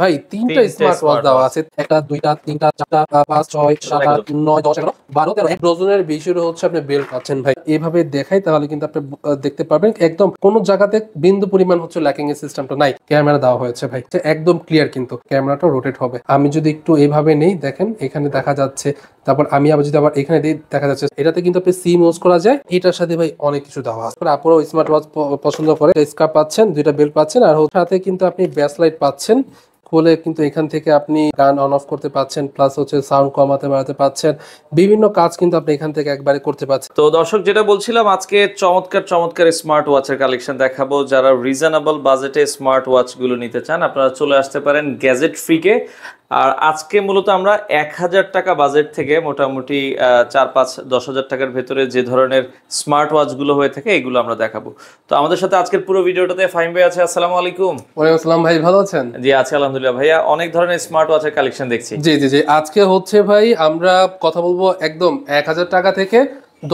ভাই তিনটা smart watch দেওয়া আছে একটা দুইটা তিনটা চারটা পাঁচ ছয় সাত আট নয় দশ এগারো বারো তেরো এক ডজনের বেশি হচ্ছে আপনি বেল্ট পাচ্ছেন ভাই এভাবে দেখাই তাহলে কিন্তু আপনি দেখতে পারবেন একদম কোন জায়গাতে বিন্দু পরিমাণ হচ্ছে ল্যাকিং এর সিস্টেমটা নাই ক্যামেরা দেওয়া হয়েছে ভাই একদম ক্লিয়ার কিন্তু ক্যামেরাটা রোটেট হবে আমি যদি একটু এভাবে নেই দেখেন এখানে দেখা যাচ্ছে তারপর আমি আবার যদি আবার এখানে দিই দেখা যাচ্ছে এটাতে কিন্তু আপনি সিম ইউজ করা যায় এটার সাথে ভাই অনেক কিছু দেওয়া আছে আপনারও স্মার্ট ওয়াচ পছন্দ করে স্কার পাচ্ছেন দুইটা বেল্ট পাচ্ছেন আর সাথে কিন্তু আপনি ব্যাসলাইট পাচ্ছেন খুলে কিন্তু এখান থেকে আপনি গান অন অফ করতে পাচ্ছেন প্লাস হচ্ছে সাউন্ড কমাতে বাড়াতে পাচ্ছেন বিভিন্ন কাজ কিন্তু আপনি এখান থেকে একবারে করতে পাচ্ছেন তো দর্শক যেটা বলছিলাম আজকে চমৎকার চমৎকার স্মার্ট ওয়াচের কালেকশন দেখাবো যারা রিজনেবল বাজেটে স্মার্ট ওয়াচগুলো নিতে চান আপনারা চলে আসতে পারেন গ্যাজেট ফ্রিকে আর আজকে মূলত আমরা এক হাজার টাকা বাজেট থেকে মোটামুটি চার পাঁচ দশ হাজার টাকার ভেতরে যে ধরনের স্মার্ট ওয়াচগুলো হয়ে থাকে এগুলো আমরা দেখাবো তো আমাদের সাথে আজকের পুরো ভিডিওটাতে ফাইম ভাই আছে আসসালামু আলাইকুম ওয়ালাইকুম আসসালাম ভাই ভালো আছেন জি আছে আলহামদুলিল্লাহ আলহামদুলিল্লাহ ভাইয়া অনেক ধরনের স্মার্ট ওয়াচের কালেকশন দেখছি জি জি জি আজকে হচ্ছে ভাই আমরা কথা বলবো একদম এক হাজার টাকা থেকে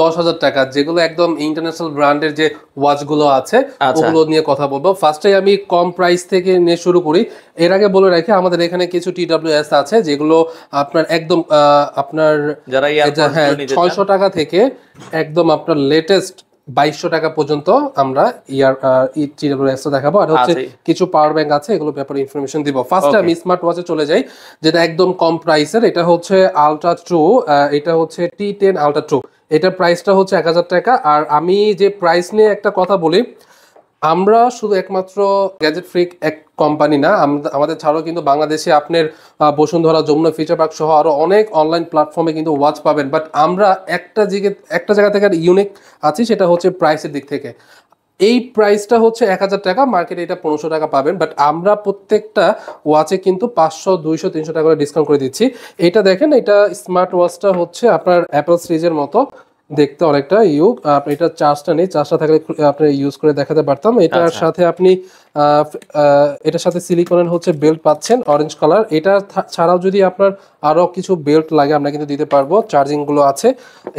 দশ হাজার টাকা যেগুলো একদম ইন্টারন্যাশনাল ব্র্যান্ডের যে ওয়াচগুলো আছে আচ্ছা। ওগুলো নিয়ে কথা বলবো ফার্স্টে আমি কম প্রাইস থেকে নিয়ে শুরু করি এর আগে বলে রাখি আমাদের এখানে কিছু টিডাব্লিউএস আছে যেগুলো আপনার একদম আপনার যারা হ্যাঁ ছয়শো টাকা থেকে একদম আপনার লেটেস্ট বাইশশো টাকা পর্যন্ত আমরা e e দেখাবো আর হচ্ছে আচ্ছা, কিছু পাওয়ার ব্যাংক আছে এগুলো ব্যাপারে ইনফরমেশন দিব ফার্স্ট আমি স্মার্ট ওয়াচে চলে যাই যেটা একদম কম প্রাইসের এটা হচ্ছে আলট্রা ট্রু এটা হচ্ছে টি টেন আলট্রা ট্রু এটার প্রাইসটা হচ্ছে এক হাজার টাকা আর আমি যে প্রাইস নিয়ে একটা কথা বলি আমরা শুধু একমাত্র গ্যাজেট ফ্রিক এক কোম্পানি না আমাদের ছাড়াও কিন্তু বাংলাদেশে আপনার বসুন্ধরা যমুনা ফিচার পার্ক সহ আরও অনেক অনলাইন প্ল্যাটফর্মে কিন্তু ওয়াচ পাবেন বাট আমরা একটা জিগে একটা জায়গা থেকে ইউনিক আছি সেটা হচ্ছে প্রাইসের দিক থেকে এই প্রাইসটা হচ্ছে এক হাজার টাকা মার্কেটে এটা পনেরোশো টাকা পাবেন বাট আমরা প্রত্যেকটা ওয়াচে কিন্তু পাঁচশো দুইশো তিনশো টাকা করে ডিসকাউন্ট করে দিচ্ছি এটা দেখেন এটা স্মার্ট ওয়াচটা হচ্ছে আপনার অ্যাপেল সিরিজের মতো দেখতে অনেকটা ইউক আপনি এটা চার্জটা নেই চার্জটা থাকলে আপনি ইউজ করে দেখাতে পারতাম এটার আচ্ছা। সাথে আপনি এটার সাথে সিলিকনের হচ্ছে বেল্ট পাচ্ছেন অরেঞ্জ কালার এটা ছাড়াও যদি আপনার আরও কিছু বেল্ট লাগে আমরা কিন্তু দিতে পারবো চার্জিংগুলো আছে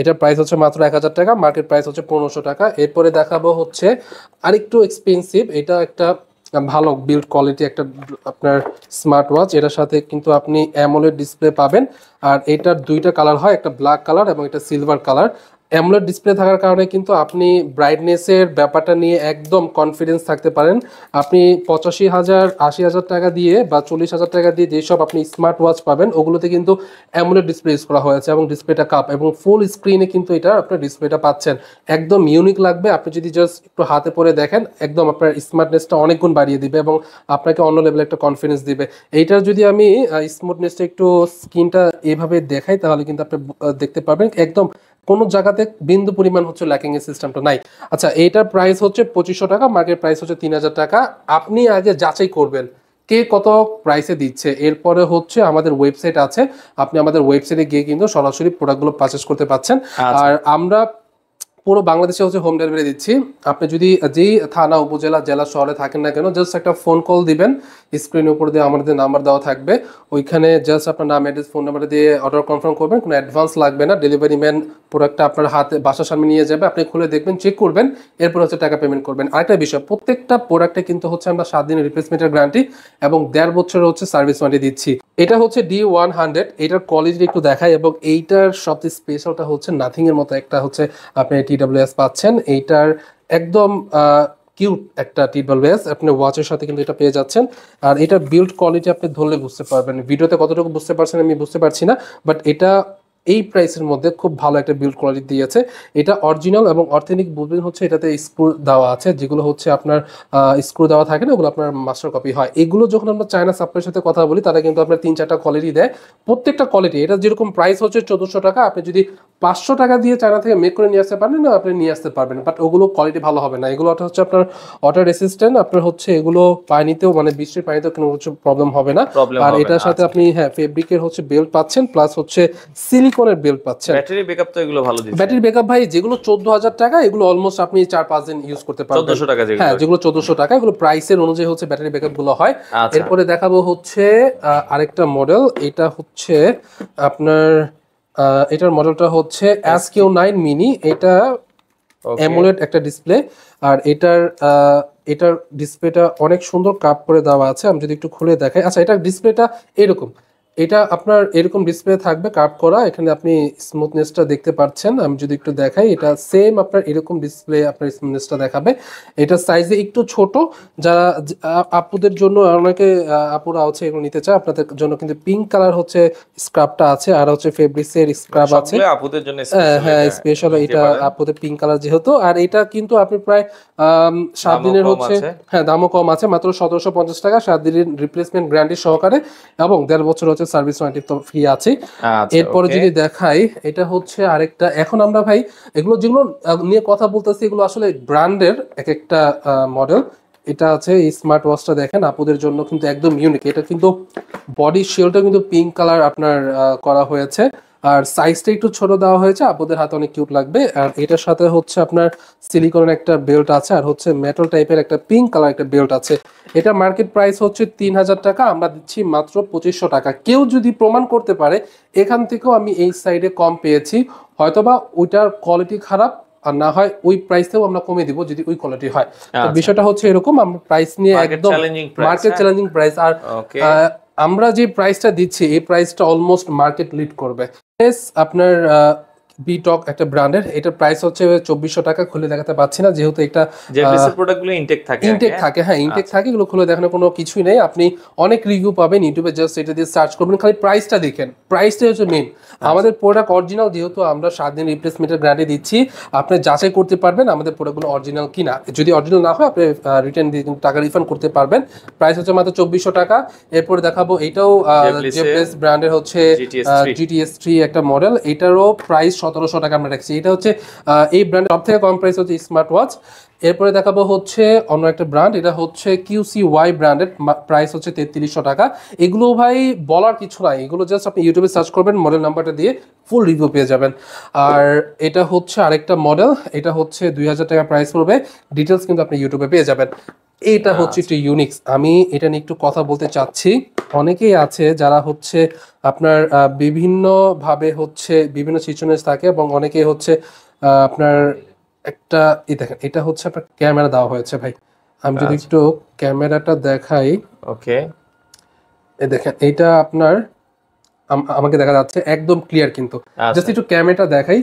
এটার প্রাইস হচ্ছে মাত্র এক হাজার টাকা মার্কেট প্রাইস হচ্ছে পনেরোশো টাকা এরপরে দেখাবো হচ্ছে আরেকটু এক্সপেন্সিভ এটা একটা ভালো বিল্ড কোয়ালিটি একটা আপনার স্মার্ট ওয়াচ এটার সাথে কিন্তু আপনি অ্যামোলের ডিসপ্লে পাবেন আর এটার দুইটা কালার হয় একটা ব্ল্যাক কালার এবং একটা সিলভার কালার অ্যামলেট ডিসপ্লে থাকার কারণে কিন্তু আপনি ব্রাইটনেসের ব্যাপারটা নিয়ে একদম কনফিডেন্স থাকতে পারেন আপনি পঁচাশি হাজার আশি হাজার টাকা দিয়ে বা চল্লিশ হাজার টাকা দিয়ে যেসব আপনি স্মার্ট ওয়াচ পাবেন ওগুলোতে কিন্তু অ্যামলেট ডিসপ্লে ইউজ করা হয়েছে এবং ডিসপ্লেটা কাপ এবং ফুল স্ক্রিনে কিন্তু এটা আপনার ডিসপ্লেটা পাচ্ছেন একদম ইউনিক লাগবে আপনি যদি জাস্ট একটু হাতে পরে দেখেন একদম আপনার স্মার্টনেসটা অনেক গুণ বাড়িয়ে দিবে এবং আপনাকে অন্য লেভেলে একটা কনফিডেন্স দিবে এইটার যদি আমি স্মুথনেসটা একটু স্ক্রিনটা এভাবে দেখাই তাহলে কিন্তু আপনি দেখতে পাবেন একদম কোনো জায়গাতে বিন্দু পরিমাণ হচ্ছে ল্যাকিং এর সিস্টেমটা নাই আচ্ছা এইটার প্রাইস হচ্ছে পঁচিশশো টাকা মার্কেট প্রাইস হচ্ছে তিন টাকা আপনি আগে যাচাই করবেন কে কত প্রাইসে দিচ্ছে এরপরে হচ্ছে আমাদের ওয়েবসাইট আছে আপনি আমাদের ওয়েবসাইটে গিয়ে কিন্তু সরাসরি প্রোডাক্টগুলো পারচেস করতে পাচ্ছেন আচ্ছা। আর আমরা পুরো বাংলাদেশে হচ্ছে হোম ডেলিভারি দিচ্ছি আপনি যদি যেই থানা উপজেলা জেলা শহরে থাকেন না কেন জাস্ট একটা ফোন কল দিবেন স্ক্রিনের উপর দিয়ে আমাদের নাম্বার দেওয়া থাকবে ওইখানে জাস্ট আপনার নাম অ্যাড্রেস ফোন নাম্বার দিয়ে অর্ডার কনফার্ম করবেন কোনো অ্যাডভান্স লাগবে না ডেলিভারি ম্যান প্রোডাক্টটা আপনার হাতে বাসার সামনে নিয়ে যাবে আপনি খুলে দেখবেন চেক করবেন এরপর হচ্ছে টাকা পেমেন্ট করবেন আরেকটা বিষয় প্রত্যেকটা প্রোডাক্টে কিন্তু হচ্ছে আমরা সাত দিনের রিপ্লেসমেন্টের গ্যারান্টি এবং দেড় বছরের হচ্ছে সার্ভিস ওয়ান্টি দিচ্ছি এটা হচ্ছে ডি ওয়ান হান্ড্রেড এটার কোয়ালিটি একটু দেখায় এবং এইটার সবচেয়ে স্পেশালটা হচ্ছে নাথিংয়ের মতো একটা হচ্ছে আপনি এটি টিডাব্লিউএস পাচ্ছেন এইটার একদম কিউট একটা টিডাব্লিউএস আপনি ওয়াচের সাথে কিন্তু এটা পেয়ে যাচ্ছেন আর এটা বিল্ড কোয়ালিটি আপনি ধরলে বুঝতে পারবেন ভিডিওতে কতটুকু বুঝতে পারছেন আমি বুঝতে পারছি না বাট এটা এই প্রাইসের মধ্যে খুব ভালো একটা বিল্ড কোয়ালিটি দিয়েছে এটা অরিজিনাল এবং অর্থেনিক বুবিন হচ্ছে এটাতে স্ক্রু দেওয়া আছে যেগুলো হচ্ছে আপনার স্ক্রু দেওয়া থাকে না ওগুলো আপনার মাস্টার কপি হয় এগুলো যখন আমরা চায়না সাপ্লাইয়ের সাথে কথা বলি তারা কিন্তু আপনার তিন চারটা কোয়ালিটি দেয় প্রত্যেকটা কোয়ালিটি এটা যেরকম প্রাইস হচ্ছে চোদ্দোশো টাকা আপনি যদি পাঁচশো টাকা দিয়ে চায়না থেকে মেক করে নিয়ে আসতে পারবেন না আপনি নিয়ে আসতে পারবেন বাট ওগুলো কোয়ালিটি ভালো হবে না এগুলো হচ্ছে আপনার ওয়াটার রেসিস্ট্যান্ট আপনার হচ্ছে এগুলো পানিতেও মানে বৃষ্টির পানিতেও কোনো কিছু প্রবলেম হবে না আর এটার সাথে আচ্ছা। আপনি হ্যাঁ ফেব্রিকের হচ্ছে বেল্ট পাচ্ছেন প্লাস হচ্ছে সিল্ক করে বেল্ট পাচ্ছেন ব্যাটারি ব্যাকআপ তো এগুলো ভালো দিচ্ছে ব্যাটারি ব্যাকআপ ভাই যেগুলো 14000 টাকা এগুলো অলমোস্ট আপনি 4 5 দিন ইউজ করতে পারবেন 1400 টাকা যেগুলো হ্যাঁ যেগুলো 1400 টাকা এগুলো প্রাইসের অনুযায়ী হচ্ছে ব্যাটারি ব্যাকআপ গুলো হয় আচ্ছা। এরপরে দেখাবো হচ্ছে আরেকটা মডেল এটা হচ্ছে আপনার এটার মডেলটা হচ্ছে SQ9 mini এটা অ্যামোলেড একটা ডিসপ্লে আর এটার এটার ডিসপ্লেটা অনেক সুন্দর কাপ করে দেওয়া আছে আমি যদি একটু খুলে দেখাই আচ্ছা এটার ডিসপ্লেটা এরকম এটা আপনার এরকম ডিসপ্লে থাকবে কাপ করা এখানে আপনি স্মুথনেসটা দেখতে পাচ্ছেন আমি যদি একটু দেখাই এটা সেম আপনার এরকম ডিসপ্লে আপনার স্মুথনেসটা দেখাবে এটা সাইজে একটু ছোট যারা আপুদের জন্য অনেকে আপুরা আছে এগুলো নিতে চায় আপনাদের জন্য কিন্তু পিঙ্ক কালার হচ্ছে স্ক্রাবটা আছে আর হচ্ছে ফেব্রিক্সের স্ক্রাব আছে আপুদের জন্য হ্যাঁ স্পেশাল হ্যাঁ, এটা আপুদের পিঙ্ক কালার যেহেতু আর এটা কিন্তু আপনি প্রায় সাত দিনের হচ্ছে হ্যাঁ দামও কম আছে মাত্র সতেরোশো পঞ্চাশ টাকা সাত দিনের রিপ্লেসমেন্ট গ্যারান্টি সহকারে এবং দেড় বছর হচ্ছে বক্সের সার্ভিস ওয়ারেন্টি তো ফ্রি আছে আচ্ছা, এরপরে যদি দেখাই এটা হচ্ছে আরেকটা এখন আমরা ভাই এগুলো যেগুলো নিয়ে কথা বলতেছি এগুলো আসলে ব্র্যান্ডের এক একটা মডেল এটা আছে স্মার্ট ওয়াচটা দেখেন আপুদের জন্য কিন্তু একদম ইউনিক এটা কিন্তু বডি শিওলটা কিন্তু পিঙ্ক কালার আপনার করা হয়েছে আর সাইজটা একটু ছোট দেওয়া হয়েছে আপনাদের হাতে অনেক কিউট লাগবে আর এটার সাথে হচ্ছে আপনার সিলিকনের একটা বেল্ট আছে আর হচ্ছে মেটাল টাইপের একটা পিঙ্ক কালার একটা বেল্ট আছে এটা মার্কেট প্রাইস হচ্ছে তিন হাজার টাকা আমরা দিচ্ছি মাত্র পঁচিশশো টাকা কেউ যদি প্রমাণ করতে পারে এখান থেকেও আমি এই সাইডে কম পেয়েছি হয়তোবা ওইটার কোয়ালিটি খারাপ আর না হয় ওই প্রাইসেও আমরা কমে দিব যদি ওই কোয়ালিটি হয় আচ্ছা। বিষয়টা হচ্ছে এরকম আমরা প্রাইস নিয়ে একদম মার্কেট চ্যালেঞ্জিং প্রাইস আর আমরা যে প্রাইসটা দিচ্ছি এই প্রাইসটা অলমোস্ট মার্কেট লিড করবে আপনার বিটক একটা ব্র্যান্ডের এটা প্রাইস হচ্ছে চব্বিশশো টাকা খুলে দেখাতে পাচ্ছি না যেহেতু একটা প্রোডাক্টগুলো ইনটেক থাকে ইনটেক হ্যাঁ? থাকে হ্যাঁ ইনটেক আচ্ছা। থাকে এগুলো খুলে দেখানো কোনো কিছুই নেই আপনি অনেক রিভিউ পাবেন ইউটিউবে জাস্ট এটা দিয়ে সার্চ করবেন খালি প্রাইসটা দেখেন প্রাইসটাই হচ্ছে মেন আচ্ছা। আমাদের প্রোডাক্ট অরিজিনাল যেহেতু আমরা সাত দিন রিপ্লেসমেন্টের গ্যারান্টি দিচ্ছি আপনি যাচাই করতে পারবেন আমাদের প্রোডাক্টগুলো অরিজিনাল কিনা যদি অরিজিনাল না হয় আপনি রিটার্ন দিয়ে টাকা রিফান্ড করতে পারবেন প্রাইস হচ্ছে মাত্র চব্বিশশো টাকা এরপরে দেখাবো এটাও জেপ্লেস ব্র্যান্ডের হচ্ছে জিটিএস থ্রি একটা মডেল এটারও প্রাইস সতেরোশো টাকা আমরা রাখছি এটা হচ্ছে এই ব্র্যান্ডের সব থেকে কম প্রাইস হচ্ছে স্মার্ট ওয়াচ এরপরে দেখাবো হচ্ছে অন্য একটা ব্র্যান্ড এটা হচ্ছে কিউসি ওয়াই ব্র্যান্ডের প্রাইস হচ্ছে তেত্রিশশো টাকা এগুলো ভাই বলার কিছু নাই এগুলো জাস্ট আপনি ইউটিউবে সার্চ করবেন মডেল নাম্বারটা দিয়ে ফুল রিভিউ পেয়ে যাবেন আর এটা হচ্ছে আরেকটা মডেল এটা হচ্ছে দুই হাজার টাকা প্রাইস পড়বে ডিটেলস কিন্তু আপনি ইউটিউবে পেয়ে যাবেন এটা হচ্ছে আচ্ছা। একটি ইউনিক্স আমি এটা নিয়ে একটু কথা বলতে চাচ্ছি অনেকেই আছে যারা হচ্ছে আপনার বিভিন্নভাবে হচ্ছে বিভিন্ন সিচুয়েশনে থাকে এবং অনেকে হচ্ছে আপনার একটা দেখেন এটা হচ্ছে আপনার ক্যামেরা দেওয়া হয়েছে ভাই আমি যদি আচ্ছা। একটু ক্যামেরাটা দেখাই ওকে এ দেখেন এটা আপনার আমাকে দেখা যাচ্ছে একদম ক্লিয়ার কিন্তু জাস্ট আচ্ছা। একটু ক্যামেরাটা দেখাই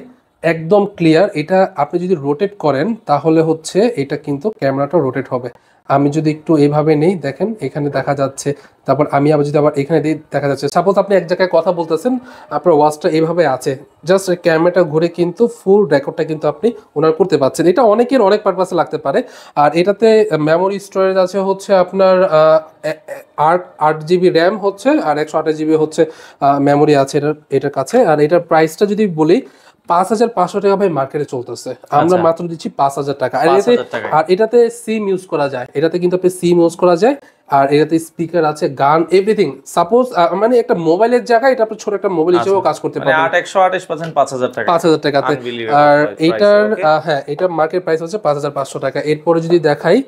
একদম ক্লিয়ার এটা আপনি যদি রোটেট করেন তাহলে হচ্ছে এটা কিন্তু ক্যামেরাটা রোটেট হবে আমি যদি একটু এইভাবে নেই দেখেন এখানে দেখা যাচ্ছে তারপর আমি আবার যদি আবার এখানে দিই দেখা যাচ্ছে সাপোজ আপনি এক জায়গায় কথা বলতেছেন আপনার ওয়াচটা এইভাবে আছে জাস্ট ক্যামেরাটা ঘুরে কিন্তু ফুল রেকর্ডটা কিন্তু আপনি ওনার করতে পারছেন এটা অনেকের অনেক পারপাসে লাগতে পারে আর এটাতে মেমোরি স্টোরেজ আছে হচ্ছে আপনার আট আট জিবি র্যাম হচ্ছে আর একশো আঠাশ জিবি হচ্ছে মেমোরি আছে এটার এটার কাছে আর এটার প্রাইসটা যদি বলি পাঁচ হাজার পাঁচশো টাকা ভাই মার্কেটে চলতেছে আচ্ছা। আমরা মাত্র দিচ্ছি পাঁচ হাজার টাকা আর আর এটাতে সিম ইউজ করা যায় এটাতে কিন্তু আপনি সিম ইউজ করা যায় আর এটাতে স্পিকার আছে গান এভরিথিং সাপোজ মানে একটা মোবাইলের জায়গায় এটা ছোট একটা মোবাইল হিসেবেও আচ্ছা। কাজ করতে মানে পারবেন পাঁচ হাজার টাকা টাকাতে আর এটার হ্যাঁ এটা মার্কেট প্রাইস হচ্ছে পাঁচশো টাকা এরপরে যদি দেখাই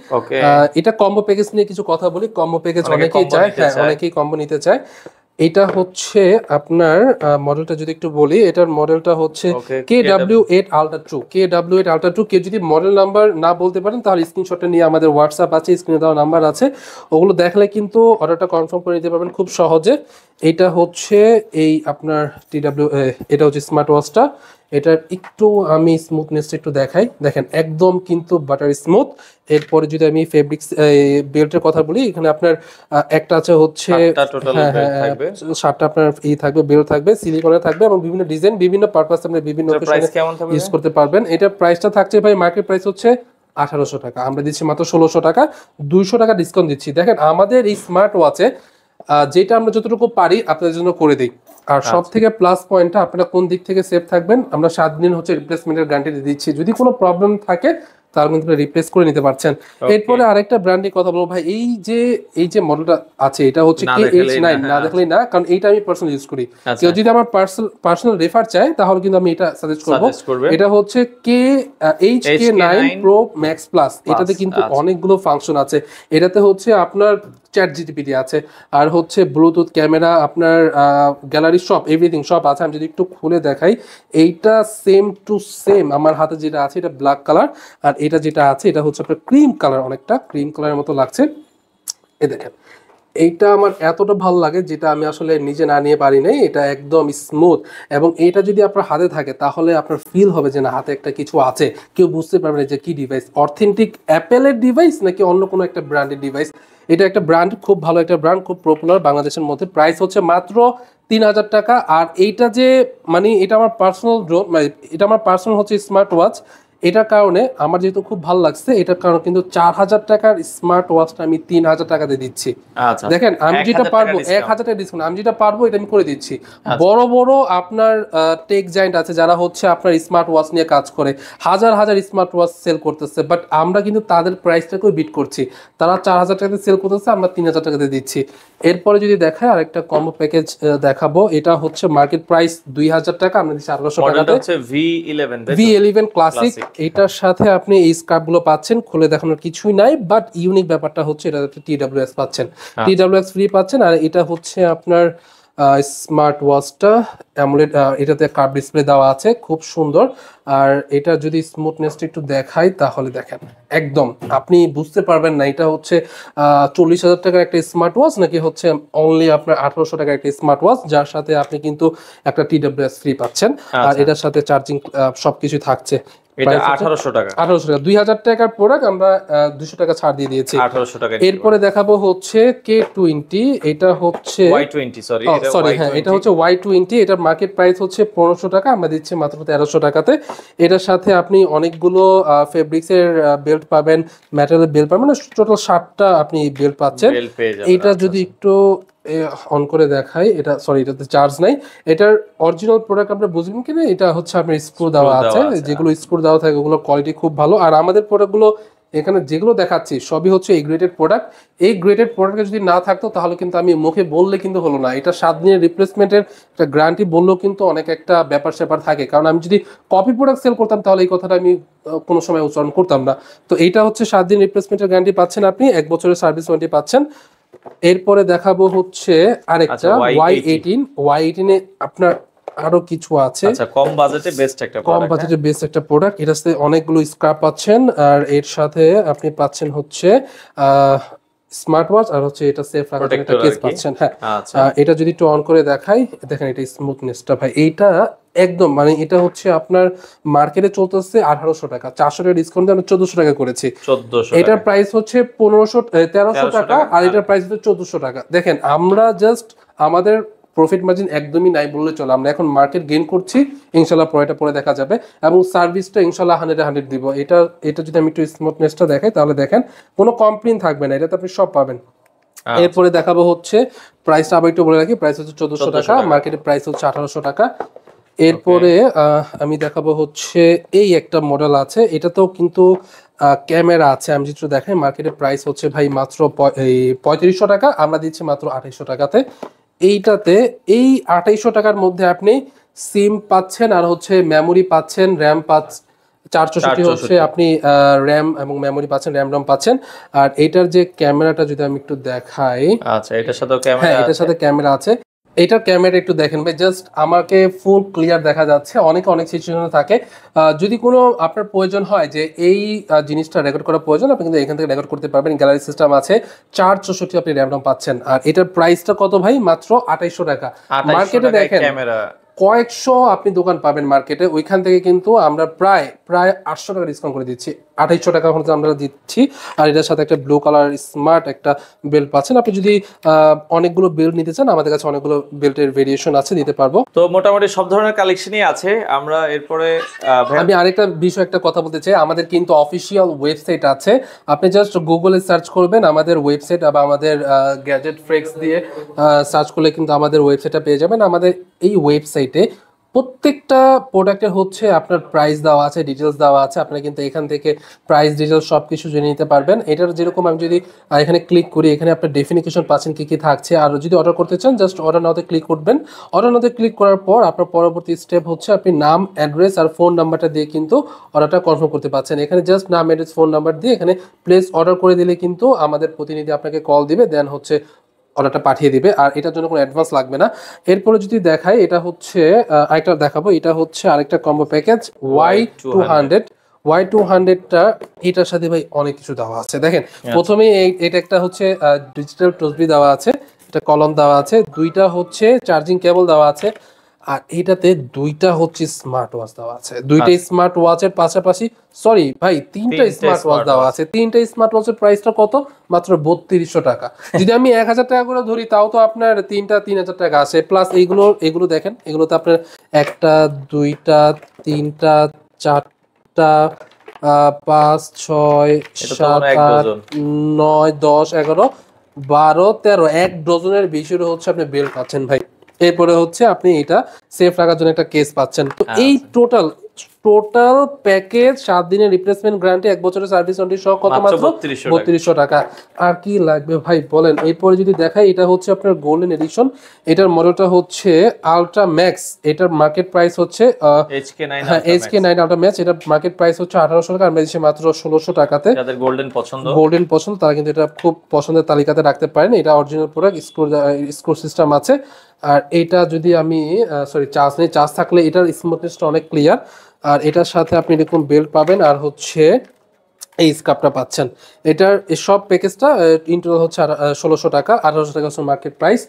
এটা কম্বো প্যাকেজ নিয়ে কিছু কথা বলি কম্বো প্যাকেজ অনেকেই হ্যাঁ, চায় হ্যাঁ অনেকেই কম্বো নিতে চায় এটা হচ্ছে আপনার মডেলটা যদি একটু বলি এটার মডেলটা হচ্ছে K W eight ultra two K W eight ultra two কে যদি মডেল নাম্বার না বলতে পারেন তাহলে স্ক্রিনশটটা নিয়ে আমাদের হোয়াটসঅ্যাপ আছে স্ক্রিনে দেওয়া নাম্বার আছে ওগুলো দেখলে কিন্তু অর্ডারটা কনফার্ম করে নিতে পারবেন খুব সহজে এটা হচ্ছে এই আপনার টি ডাব্লিউ এটা হচ্ছে স্মার্ট ওয়াচটা এটার একটু আমি স্মুথনেসটা একটু দেখাই দেখেন একদম কিন্তু বাটার স্মুথ এরপরে যদি আমি ফেব্রিক্স বেল্টের কথা বলি এখানে আপনার একটা আছে হচ্ছে সাতটা হ্যাঁ, হ্যাঁ, হ্যাঁ, আপনার ই থাকবে বেল্ট থাকবে সিলিকনের থাকবে এবং বিভিন্ন ডিজাইন বিভিন্ন পারপাস আপনি বিভিন্ন ইউজ করতে পারবেন এটা প্রাইসটা থাকছে ভাই মার্কেট প্রাইস হচ্ছে আঠারোশো টাকা আমরা দিচ্ছি মাত্র ষোলোশো টাকা দুইশো টাকা ডিসকাউন্ট দিচ্ছি দেখেন আমাদের এই স্মার্ট ওয়াচে যেটা আমরা যতটুকু পারি আপনাদের জন্য করে দিই আর সব থেকে প্লাস পয়েন্টটা আপনারা কোন দিক থেকে সেফ থাকবেন আমরা সাত দিন হচ্ছে রিপ্লেসমেন্টের গ্যারান্টি দিচ্ছি যদি কোনো প্রবলেম থাকে তার কিন্তু রিপ্লেস করে নিতে পারছেন এরপরে আরেকটা ব্র্যান্ডের কথা বলবো ভাই এই যে এই যে মডেলটা আছে এটা হচ্ছে কে এইচ নাইন না দেখলেই হ্যাঁ। না কারণ এইটা আমি পার্সোনাল ইউজ করি আচ্ছা। কেউ যদি আমার পার্সোনাল পার্সোনাল রেফার চাই তাহলে কিন্তু আমি এটা সাজেস্ট করবো এটা হচ্ছে K H K nine pro max plus এটাতে কিন্তু আচ্ছা। অনেকগুলো ফাংশন আছে এটাতে হচ্ছে আপনার চ্যাট জিটিপিটি আছে আর হচ্ছে ব্লুটুথ ক্যামেরা আপনার গ্যালারি সব এভরিথিং সব আছে আমি যদি একটু খুলে দেখাই এইটা সেম টু সেম আমার হাতে যেটা আছে এটা ব্ল্যাক কালার আর এটা যেটা আছে এটা হচ্ছে আপনার ক্রিম কালার অনেকটা ক্রিম কালারের মতো লাগছে এ দেখেন এইটা আমার এতটা ভালো লাগে যেটা আমি আসলে নিজে না নিয়ে পারি নাই এটা একদম স্মুথ এবং এটা যদি আপনার হাতে থাকে তাহলে আপনার ফিল হবে যে না হাতে একটা কিছু আছে কেউ বুঝতে পারবে না যে কি ডিভাইস অথেন্টিক অ্যাপেলের ডিভাইস নাকি অন্য কোনো একটা ব্র্যান্ডের ডিভাইস এটা একটা ব্র্যান্ড খুব ভালো একটা ব্র্যান্ড খুব পপুলার বাংলাদেশের মধ্যে প্রাইস হচ্ছে মাত্র তিন হাজার টাকা আর এইটা যে মানে এটা আমার পার্সোনাল মানে ড্রোন এটা আমার পার্সোনাল হচ্ছে স্মার্ট ওয়াচ এটার কারণে আমার যেহেতু খুব ভালো লাগছে এটার কারণে কিন্তু চার হাজার টাকার স্মার্ট ওয়াচটা আমি তিন হাজার টাকা দিয়ে দিচ্ছি আচ্ছা, দেখেন আমি যেটা পারবো এক হাজার টাকা ডিসকাউন্ট আমি যেটা পারবো এটা আমি করে দিচ্ছি আচ্ছা। বড় বড় আপনার টেক জায়েন্ট আছে যারা হচ্ছে আপনার স্মার্ট ওয়াচ নিয়ে কাজ করে হাজার হাজার স্মার্ট ওয়াচ সেল করতেছে বাট আমরা কিন্তু তাদের প্রাইসটাকেও বিট করছি তারা চার হাজার টাকাতে সেল করতেছে আমরা তিন হাজার টাকাতে দিচ্ছি এরপরে যদি দেখায় আরেকটা কম্বো প্যাকেজ দেখাবো এটা হচ্ছে মার্কেট প্রাইস দুই হাজার টাকা আমরা দিচ্ছি আঠারোশো টাকা V eleven V eleven classic এটার সাথে আপনি এই গুলো পাচ্ছেন খুলে দেখানোর কিছুই নাই বাট ইউনিক ব্যাপারটা হচ্ছে এটা টিডাব্লিউএস পাচ্ছেন টিডাব্লিউএস হ্যাঁ। ফ্রি পাচ্ছেন আর এটা হচ্ছে আপনার স্মার্ট ওয়াচটা অ্যামুলেট এটাতে কার্ভ ডিসপ্লে দেওয়া আছে খুব সুন্দর আর এটা যদি স্মুথনেসটা একটু দেখাই তাহলে দেখেন একদম আপনি বুঝতে পারবেন না এটা হচ্ছে চল্লিশ হাজার টাকার একটা স্মার্ট ওয়াচ নাকি হচ্ছে অনলি আপনার আঠারোশো টাকার একটা স্মার্ট ওয়াচ যার সাথে আপনি কিন্তু একটা এস ফ্রি পাচ্ছেন আর আচ্ছা। এটার সাথে চার্জিং সব কিছু থাকছে এটা টাকা টাকা টাকার প্রোডাক্ট আমরা টাকা ছাড় দিয়ে দিয়েছি এরপরে দেখাবো হচ্ছে টোয়েন্টি এটা হচ্ছে সরি oh, এটা সরি হ্যাঁ এটা হচ্ছে এটার মার্কেট প্রাইস হচ্ছে পনেরোশো টাকা আমরা দিচ্ছি মাত্র তেরোশো টাকাতে এটার সাথে আপনি অনেকগুলো ফেব্রিক্সের বেল্ট পাবেন ম্যাটেরিয়াল বেল্ট পাবেন টোটাল মানে সাতটা আপনি বেল্ট পাচ্ছেন এটা আচ্ছা, যদি আচ্ছা। একটু অন করে দেখাই এটা সরি এটাতে চার্জ নাই এটার অরিজিনাল প্রোডাক্ট আপনি বুঝবেন না এটা হচ্ছে আপনার স্ক্রু দেওয়া আছে যেগুলো স্ক্রু হ্যাঁ। দেওয়া থাকে ওগুলো কোয়ালিটি খুব ভালো আর আমাদের প্রোডাক্টগুলো এখানে যেগুলো দেখাচ্ছি সবই হচ্ছে এই গ্রেটেড প্রোডাক্ট এই গ্রেটেড প্রোডাক্টে যদি না থাকতো তাহলে কিন্তু আমি মুখে বললে কিন্তু হলো না এটা সাত দিনের রিপ্লেসমেন্টের একটা গ্যারান্টি বললেও কিন্তু অনেক একটা ব্যাপার স্যাপার থাকে কারণ আমি যদি কপি প্রোডাক্ট সেল করতাম তাহলে এই কথাটা আমি কোনো সময় উচ্চারণ করতাম না তো এইটা হচ্ছে সাত দিন রিপ্লেসমেন্টের গ্যারান্টি পাচ্ছেন আপনি এক বছরের সার্ভিস ওয়ারেন্টি পাচ্ছেন এরপরে দেখাবো হচ্ছে আরেকটা ওয়াই এইটিন ওয়াই এ আপনার আরো কিছু আছে আচ্ছা কম বাজেটে বেস্ট একটা কম বাজেটে বেস্ট হ্যাঁ? একটা প্রোডাক্ট এটাতে অনেকগুলো স্ক্রাপ পাচ্ছেন আর এর সাথে আপনি পাচ্ছেন হচ্ছে স্মার্ট ওয়াচ আর হচ্ছে এটা সেফ রাখার জন্য একটা কেস পাচ্ছেন হ্যাঁ আচ্ছা। এটা যদি একটু অন করে দেখাই দেখেন এটা স্মুথনেসটা ভাই এইটা একদম মানে এটা হচ্ছে আপনার মার্কেটে চলতেছে আঠারোশো টাকা চারশো টাকা ডিসকাউন্ট দিয়ে আমরা চোদ্দশো টাকা করেছি এটার প্রাইস হচ্ছে পনেরোশো তেরোশো টাকা আর এটার প্রাইস হচ্ছে চোদ্দশো টাকা দেখেন আমরা জাস্ট আমাদের প্রফিট মার্জিন একদমই নাই বললে চলো আমরা এখন মার্কেট গেন করছি ইনশাল্লাহ পরেটা পরে দেখা যাবে এবং সার্ভিসটা ইনশাল্লাহ হান্ড্রেড হান্ড্রেড দিব এটা এটা যদি আমি একটু স্মুথনেসটা দেখাই তাহলে দেখেন কোনো কমপ্লেন থাকবে না এটা তো আপনি সব পাবেন আচ্ছা। এরপরে দেখাবো হচ্ছে প্রাইসটা আবার একটু বলে রাখি প্রাইস হচ্ছে চোদ্দশো টাকা মার্কেটের প্রাইস হচ্ছে আঠারোশো টাকা এরপরে আমি দেখাবো হচ্ছে এই একটা মডেল আছে এটা তো কিন্তু ক্যামেরা আছে আমি যেটা দেখাই মার্কেটের প্রাইস হচ্ছে ভাই মাত্র পঁয়ত্রিশশো টাকা আমরা দিচ্ছি মাত্র আঠাইশশো টাকাতে এইটাতে এই আঠাইশো টাকার মধ্যে আপনি সিম পাচ্ছেন আর হচ্ছে মেমোরি পাচ্ছেন র্যাম পাচ্ছ চারশোষট্টি হচ্ছে আপনি র্যাম এবং মেমোরি পাচ্ছেন র্যাম রম পাচ্ছেন আর এটার যে ক্যামেরাটা যদি আমি একটু দেখাই আচ্ছা এটার সাথে হ্যাঁ এটার সাথে ক্যামেরা আছে এটার ক্যামেরা একটু দেখেন ভাই জাস্ট আমাকে ফুল ক্লিয়ার দেখা যাচ্ছে অনেক অনেক সিচুয়েশনে থাকে যদি কোনো আপনার প্রয়োজন হয় যে এই জিনিসটা রেকর্ড করা প্রয়োজন আপনি কিন্তু এখান থেকে রেকর্ড করতে পারবেন গ্যালারি সিস্টেম আছে চার চৌষট্টি আপনি র্যামডম পাচ্ছেন আর এটার প্রাইসটা কত ভাই মাত্র আঠাইশশো টাকা মার্কেটে দেখেন কয়েকশো আপনি দোকান পাবেন মার্কেটে ওইখান থেকে কিন্তু আমরা প্রায় প্রায় আটশো টাকা ডিসকাউন্ট করে দিচ্ছি আঠাইশশো টাকা হচ্ছে আমরা দিচ্ছি আর এটার সাথে একটা ব্লু কালার স্মার্ট একটা বেল্ট পাচ্ছেন আপনি যদি অনেকগুলো বেল্ট নিতে চান আমাদের কাছে অনেকগুলো বেল্টের ভেরিয়েশন আছে নিতে পারবো তো মোটামুটি সব ধরনের কালেকশনই আছে আমরা এরপরে আমি আরেকটা বিষয় একটা কথা বলতে চাই আমাদের কিন্তু অফিসিয়াল ওয়েবসাইট আছে আপনি জাস্ট গুগলে সার্চ করবেন আমাদের ওয়েবসাইট বা আমাদের গ্যাজেট ফ্রেক্স দিয়ে সার্চ করলে কিন্তু আমাদের ওয়েবসাইটটা পেয়ে যাবেন আমাদের এই ওয়েবসাইটে প্রত্যেকটা প্রোডাক্টের হচ্ছে আপনার প্রাইস দেওয়া আছে ডিটেলস দেওয়া আছে আপনারা কিন্তু এখান থেকে প্রাইস ডিটেলস সব কিছু জেনে নিতে পারবেন এটার যেরকম আমি যদি এখানে ক্লিক করি এখানে আপনার ডেফিনিকেশন পাচ্ছেন কী কী থাকছে আর যদি অর্ডার করতে চান জাস্ট অর্ডার নাওতে ক্লিক করবেন অর্ডার নাওতে ক্লিক করার পর আপনার পরবর্তী স্টেপ হচ্ছে আপনি নাম অ্যাড্রেস আর ফোন নাম্বারটা দিয়ে কিন্তু অর্ডারটা কনফার্ম করতে পারছেন এখানে জাস্ট নাম অ্যাড্রেস ফোন নাম্বার দিয়ে এখানে প্লেস অর্ডার করে দিলে কিন্তু আমাদের প্রতিনিধি আপনাকে কল দিবে দেন হচ্ছে অর্ডারটা পাঠিয়ে দিবে আর এটার জন্য কোনো অ্যাডভান্স লাগবে না এরপরে যদি দেখাই এটা হচ্ছে আরেকটা দেখাবো এটা হচ্ছে আরেকটা combo package Y two hundred Y two হান্ড্রেডটা এটার সাথে ভাই অনেক কিছু দেওয়া আছে দেখেন প্রথমে এটা একটা হচ্ছে ডিজিটাল টসবি দেওয়া আছে একটা কলম দেওয়া আছে দুইটা হচ্ছে চার্জিং কেবল দেওয়া আছে আর এইটাতে দুইটা হচ্ছে স্মার্ট ওয়াচ দেওয়া আছে দুইটা স্মার্ট আচ্ছা। ওয়াচের পাশাপাশি সরি ভাই তিনটা স্মার্ট ওয়াচ দেওয়া আছে তিনটা স্মার্ট ওয়াচের প্রাইসটা কত মাত্র বত্রিশশো টাকা যদি আমি এক হাজার টাকা করে ধরি তাও তো আপনার তিনটা তিন হাজার টাকা আছে প্লাস এইগুলো এগুলো দেখেন এগুলোতে আপনার একটা দুইটা তিনটা চারটা পাঁচ ছয় সাত আট নয় দশ এগারো বারো তেরো এক ডজনের বেশি হচ্ছে আপনি বেল পাচ্ছেন ভাই এরপরে হচ্ছে আপনি এটা সেফ রাখার জন্য একটা কেস পাচ্ছেন তো আচ্ছা। এই টোটাল টোটাল প্যাকেজ সাত দিনের রিপ্লেসমেন্ট গ্যারান্টি এক বছরের সার্ভিস ওয়ারেন্টি সহ কত মাত্র বত্রিশশো টাকা আর কি লাগবে ভাই বলেন এরপরে যদি দেখাই এটা হচ্ছে আপনার গোল্ডেন এডিশন এটার মডেলটা হচ্ছে আলট্রা ম্যাক্স এটার মার্কেট প্রাইস হচ্ছে এইচকে নাইন আলট্রা ম্যাক্স এটা মার্কেট প্রাইস হচ্ছে আঠারোশো টাকা আর মেরেছে মাত্র ষোলোশো টাকাতে গোল্ডেন পছন্দ গোল্ডেন পছন্দ তারা কিন্তু এটা খুব পছন্দের তালিকাতে রাখতে পারেন এটা original product score score system আছে আর এটা যদি আমি সরি চার্জ নেই চার্জ থাকলে এটার স্মুথনেসটা অনেক ক্লিয়ার আর এটার সাথে আপনি এরকম বেল্ট পাবেন আর হচ্ছে এই স্কাপটা পাচ্ছেন এটার সব প্যাকেজটা ইন্টারনাল হচ্ছে ষোলোশো টাকা আঠারোশো টাকা হচ্ছে মার্কেট প্রাইস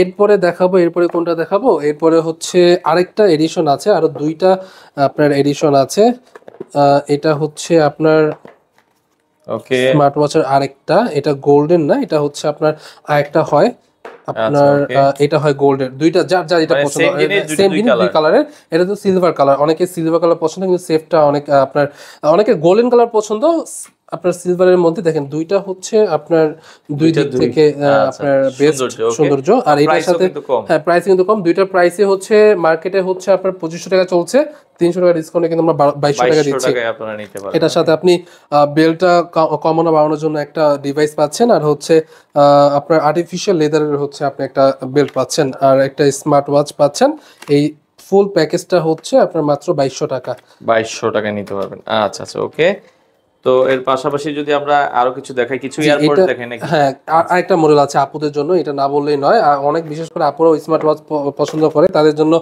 এরপরে দেখাবো এরপরে কোনটা দেখাবো এরপরে হচ্ছে আরেকটা এডিশন আছে আরও দুইটা আপনার এডিশন আছে এটা হচ্ছে আপনার ওকে স্মার্ট ওয়াচের আরেকটা এটা গোল্ডেন না এটা হচ্ছে আপনার আরেকটা হয় আচ্ছা, আপনার এটা হয় গোল্ডের দুইটা যার যার এটা মানে পছন্দ সেম জিনিস দুই কালারের এটা তো সিলভার কালার অনেকে সিলভার কালার পছন্দ কিন্তু সেফটা অনেক আপনার অনেকে গোল্ডেন কালার পছন্দ আপনার সিলভারের মধ্যে দেখেন দুইটা হচ্ছে আপনার দুই দিক থেকে আচ্ছা, আপনার বেস্ট সৌন্দর্য আর এইটার সাথে হ্যাঁ প্রাইস কিন্তু কম দুইটা প্রাইসে হচ্ছে মার্কেটে হচ্ছে আপনার পঁচিশশো টাকা চলছে তিনশো টাকা ডিসকাউন্টে কিন্তু আমরা বাইশশো টাকা দিচ্ছি এটার সাথে আপনি বেলটা কমানো বাড়ানোর জন্য একটা ডিভাইস পাচ্ছেন আর হচ্ছে আপনার আর্টিফিশিয়াল লেদারের হচ্ছে আপনি একটা বেল্ট পাচ্ছেন আর একটা স্মার্ট ওয়াচ পাচ্ছেন এই ফুল প্যাকেজটা হচ্ছে আপনার মাত্র বাইশশো টাকা বাইশশো টাকা নিতে পারবেন আচ্ছা আচ্ছা ওকে তো এর পাশাপাশি যদি আমরা আরো কিছু দেখাই কিছু এয়ারপোর্ট দেখেন হ্যাঁ আরেকটা মডেল আছে আপুদের জন্য এটা না বললেই নয় আর অনেক বিশেষ করে আপুরা স্মার্ট ওয়াচ পছন্দ করে তাদের জন্য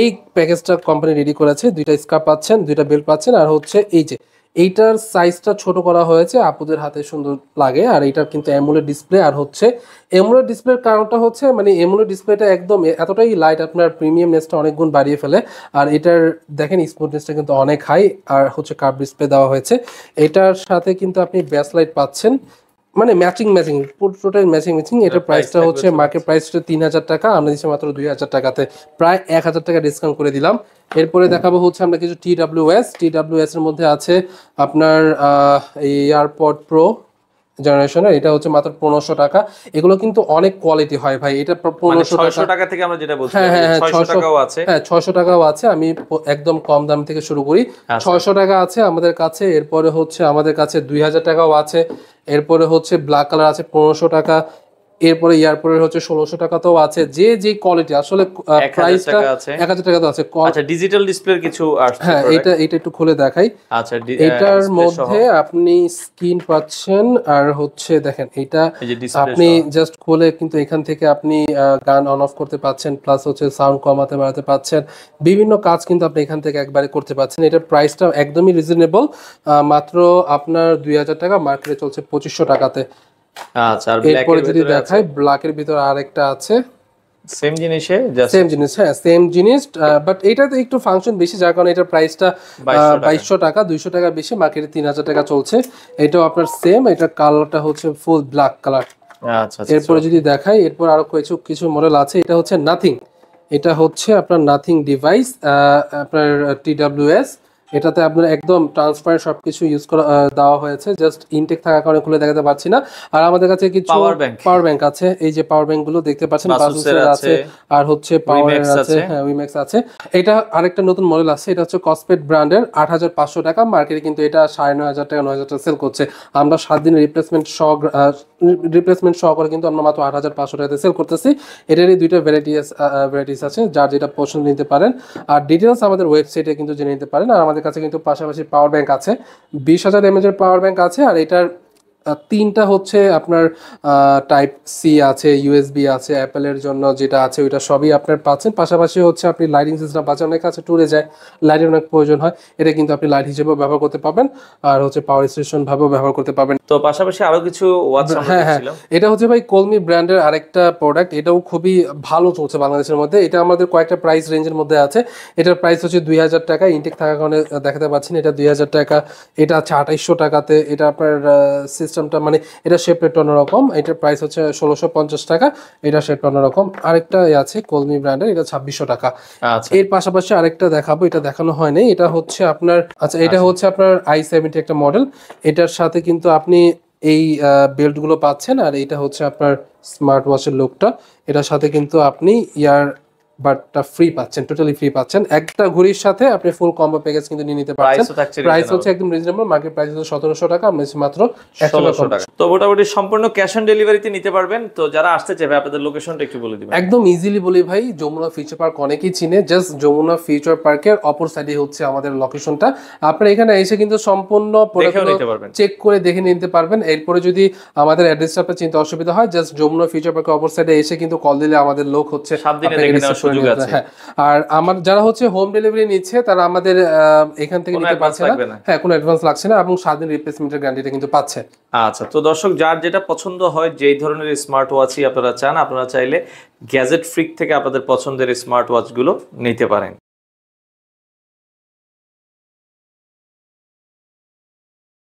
এই প্যাকেজটা কোম্পানি রেডি করেছে দুইটা স্কার্ফ পাচ্ছেন দুইটা বেল্ট পাচ্ছেন আর হচ্ছে এই যে এইটার সাইজটা ছোট করা হয়েছে আপুদের হাতে সুন্দর লাগে আর এইটার কিন্তু অ্যামুলেট ডিসপ্লে আর হচ্ছে অ্যামুলেট ডিসপ্লের কারণটা হচ্ছে মানে অ্যামুলেট ডিসপ্লেটা একদম এতটাই লাইট আপনার প্রিমিয়াম নেসটা অনেক গুণ বাড়িয়ে ফেলে আর এটার দেখেন স্মুথনেসটা কিন্তু অনেক হাই আর হচ্ছে কার্ভ ডিসপ্লে দেওয়া হয়েছে এটার সাথে কিন্তু আপনি ব্যাসলাইট পাচ্ছেন মানে ম্যাচিং ম্যাচিং পুরোটাই ম্যাচিং ম্যাচিং এটা প্রাইসটা হচ্ছে মার্কেট প্রাইসটা তিন হাজার টাকা আমরা দিচ্ছি মাত্র দুই হাজার টাকাতে প্রায় এক হাজার টাকা ডিসকাউন্ট করে দিলাম এরপরে দেখাবো হচ্ছে আমরা কিছু T W S T W S এর মধ্যে আছে আপনার এয়ারপড প্রো জেনারেশনের এটা হচ্ছে মাত্র পনেরোশো টাকা এগুলো কিন্তু অনেক কোয়ালিটি হয় ভাই এটা মানে পনেরোশো টাকা থেকে আমরা যেটা বলছি হ্যাঁ হ্যাঁ, হ্যাঁ টাকাও আছে হ্যাঁ ছয়শো টাকাও আছে আমি একদম কম দাম থেকে শুরু করি আচ্ছা। ছয়শো টাকা আছে আমাদের কাছে এরপরে হচ্ছে আমাদের কাছে দুই হাজার টাকাও আছে এরপরে হচ্ছে ব্ল্যাক কালার আছে পনেরোশো টাকা এরপরে এয়ারপোর্টের হচ্ছে ষোলোশো টাকাতেও আছে যে যে কোয়ালিটি আসলে প্রাইসটা এক হাজার টাকাতে আছে আচ্ছা ডিজিটাল ডিসপ্লের কিছু হ্যাঁ এটা এটা একটু খুলে দেখাই আচ্ছা এটার মধ্যে আপনি স্ক্রিন পাচ্ছেন আর হচ্ছে দেখেন এটা আপনি জাস্ট খুলে কিন্তু এখান থেকে আপনি গান অন অফ করতে পাচ্ছেন প্লাস হচ্ছে সাউন্ড কমাতে বাড়াতে পাচ্ছেন বিভিন্ন কাজ কিন্তু আপনি এখান থেকে একবারে করতে পাচ্ছেন এটার প্রাইসটা একদমই রিজনেবল মাত্র আপনার দুই হাজার টাকা মার্কেটে চলছে পঁচিশশো টাকাতে আচ্ছা আর এরপরে যদি দেখাই আরেকটা আছে সেম জিনিসে সেম জিনিস হ্যাঁ সেম জিনিস বাট এটাতে একটু ফাংশন বেশি যার কারণে এটার প্রাইসটা টাকা টাকা বেশি মার্কেটে তিন হাজার টাকা চলছে এটাও আপনার সেম এটা কালারটা হচ্ছে ফুল ব্ল্যাক কালার এরপরে যদি দেখাই এরপর আরো কিছু কিছু মডেল আছে এটা হচ্ছে নাথিং এটা হচ্ছে আপনার নাথিং ডিভাইস আপনার টিডাব্লিউ এস এটাতে আপনার একদম ট্রান্সপারেন্ট সবকিছু ইউজ করা দেওয়া হয়েছে জাস্ট ইনটেক থাকার কারণে খুলে দেখাতে পাচ্ছি না আর আমাদের কাছে কিছু পাওয়ার ব্যাংক পাওয়ার ব্যাংক আছে এই যে পাওয়ার ব্যাংক গুলো দেখতে পাচ্ছেন বাসুসের আছে আর হচ্ছে পাওয়ার আছে হ্যাঁ উইম্যাক্স আছে এটা আরেকটা নতুন মডেল আছে এটা হচ্ছে কসপেট ব্র্যান্ডের আট হাজার পাঁচশো টাকা মার্কেটে কিন্তু এটা সাড়ে নয় হাজার টাকা নয় হাজার টাকা সেল করছে আমরা সাত দিনের রিপ্লেসমেন্ট সহ রিপ্লেসমেন্ট সহ করে কিন্তু আমরা মাত্র আট হাজার পাঁচশো টাকাতে সেল করতেছি এটারই দুইটা ভ্যারাইটিস ভ্যারাইটিস আছে যার যেটা পছন্দ নিতে পারেন আর ডিটেলস আমাদের ওয়েবসাইটে কিন্তু জেনে নিতে পারেন আর আমাদের আমাদের কাছে কিন্তু পাশাপাশি পাওয়ার ব্যাঙ্ক আছে বিশ হাজার এমএজের পাওয়ার ব্যাঙ্ক আছে আর এটার তিনটা হচ্ছে আপনার টাইপ সি আছে ইউএসবি আছে অ্যাপেলের জন্য যেটা আছে ওইটা সবই আপনার পাচ্ছেন পাশাপাশি হচ্ছে আপনি লাইটিং সিস্টেম পাচ্ছেন অনেক আছে টুরে যায় লাইটের অনেক প্রয়োজন হয় এটা কিন্তু আপনি লাইট হিসেবেও ব্যবহার করতে পারবেন আর হচ্ছে পাওয়ার স্টেশন ভাবেও ব্যবহার করতে পারবেন তো পাশাপাশি আরও কিছু হ্যাঁ হ্যাঁ এটা হচ্ছে ভাই কলমি ব্র্যান্ডের আরেকটা প্রোডাক্ট এটাও খুবই ভালো চলছে বাংলাদেশের মধ্যে এটা আমাদের কয়েকটা প্রাইস রেঞ্জের মধ্যে আছে এটার প্রাইস হচ্ছে দুই হাজার টাকা ইনটেক থাকার কারণে দেখাতে পাচ্ছেন এটা দুই হাজার টাকা এটা আছে আঠাইশশো টাকাতে এটা আপনার সিস্টেমটা মানে এটা শেপটা অন্যরকম এটার প্রাইস হচ্ছে ষোলোশো টাকা এটা শেপটা অন্যরকম আরেকটা আছে কলমি ব্র্যান্ডের এটা ছাব্বিশশো টাকা আচ্ছা। এর পাশাপাশি আরেকটা দেখাবো এটা দেখানো হয়নি এটা হচ্ছে আপনার আচ্ছা এটা আচ্ছা। হচ্ছে আপনার আই সেভেন্টি একটা মডেল এটার সাথে কিন্তু আপনি এই বেল্টগুলো পাচ্ছেন আর এটা হচ্ছে আপনার স্মার্ট ওয়াচের লোকটা এটার সাথে কিন্তু আপনি ইয়ার বাটটা ফ্রি পাচ্ছেন টোটালি ফ্রি পাচ্ছেন একটা ঘুরির সাথে আপনি ফুল কম্বো প্যাকেজ কিন্তু নিয়ে নিতে পারছেন প্রাইস হচ্ছে একদম রিজনেবল মার্কেট প্রাইস হচ্ছে 1700 টাকা আমরা মাত্র ষোলোশো টাকা তো মোটামুটি সম্পূর্ণ ক্যাশ অন ডেলিভারিতে নিতে পারবেন তো যারা আসতে চাইবে আপনাদের লোকেশনটা একটু বলে দিবেন একদম ইজিলি বলি ভাই যমুনা ফিউচার পার্ক অনেকেই চিনে জাস্ট যমুনা ফিউচার পার্কের অপর সাইডে হচ্ছে আমাদের লোকেশনটা আপনি এখানে এসে কিন্তু সম্পূর্ণ চেক করে দেখে নিতে পারবেন এরপরে যদি আমাদের অ্যাড্রেসটা আপনার চিনতে অসুবিধা হয় জাস্ট যমুনা ফিউচার পার্কের অপর সাইডে এসে কিন্তু কল দিলে আমাদের লোক হচ্ছে সাত দিনে দেখে সুযোগ আছে হ্যাঁ। আর আমার যারা হচ্ছে হোম ডেলিভারি নিচ্ছে তারা আমাদের এখান থেকে নিতে পারছে না হ্যাঁ কোনো অ্যাডভান্স লাগছে না এবং স্বাধীন রিপ্লেসমেন্টের গ্যারান্টিটা কিন্তু পাচ্ছে আচ্ছা তো দর্শক যার যেটা পছন্দ হয় যেই ধরনের স্মার্ট ওয়াচই আপনারা চান আপনারা চাইলে গ্যাজেট ফ্রিক থেকে আপনাদের পছন্দের স্মার্ট ওয়াচগুলো নিতে পারেন